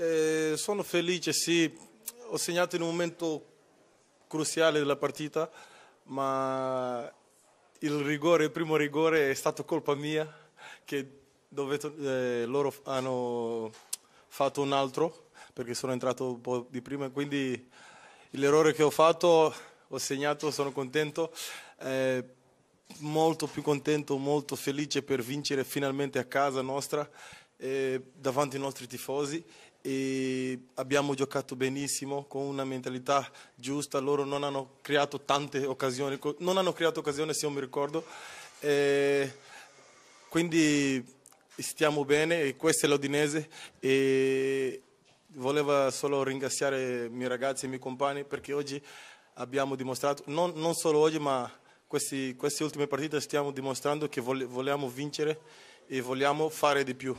Eh, sono felice, sì, ho segnato in un momento cruciale della partita, ma il rigore, il primo rigore è stato colpa mia, che dove, eh, loro hanno fatto un altro, perché sono entrato un po' di prima, quindi l'errore che ho fatto, ho segnato, sono contento. Eh, molto più contento, molto felice per vincere finalmente a casa nostra eh, davanti ai nostri tifosi e abbiamo giocato benissimo con una mentalità giusta, loro non hanno creato tante occasioni, non hanno creato occasioni se io mi ricordo, eh, quindi stiamo bene e questo è l'Odinese e volevo solo ringraziare i miei ragazzi e i miei compagni perché oggi abbiamo dimostrato, non, non solo oggi ma questi, queste ultime partite stiamo dimostrando che vogliamo vincere e vogliamo fare di più.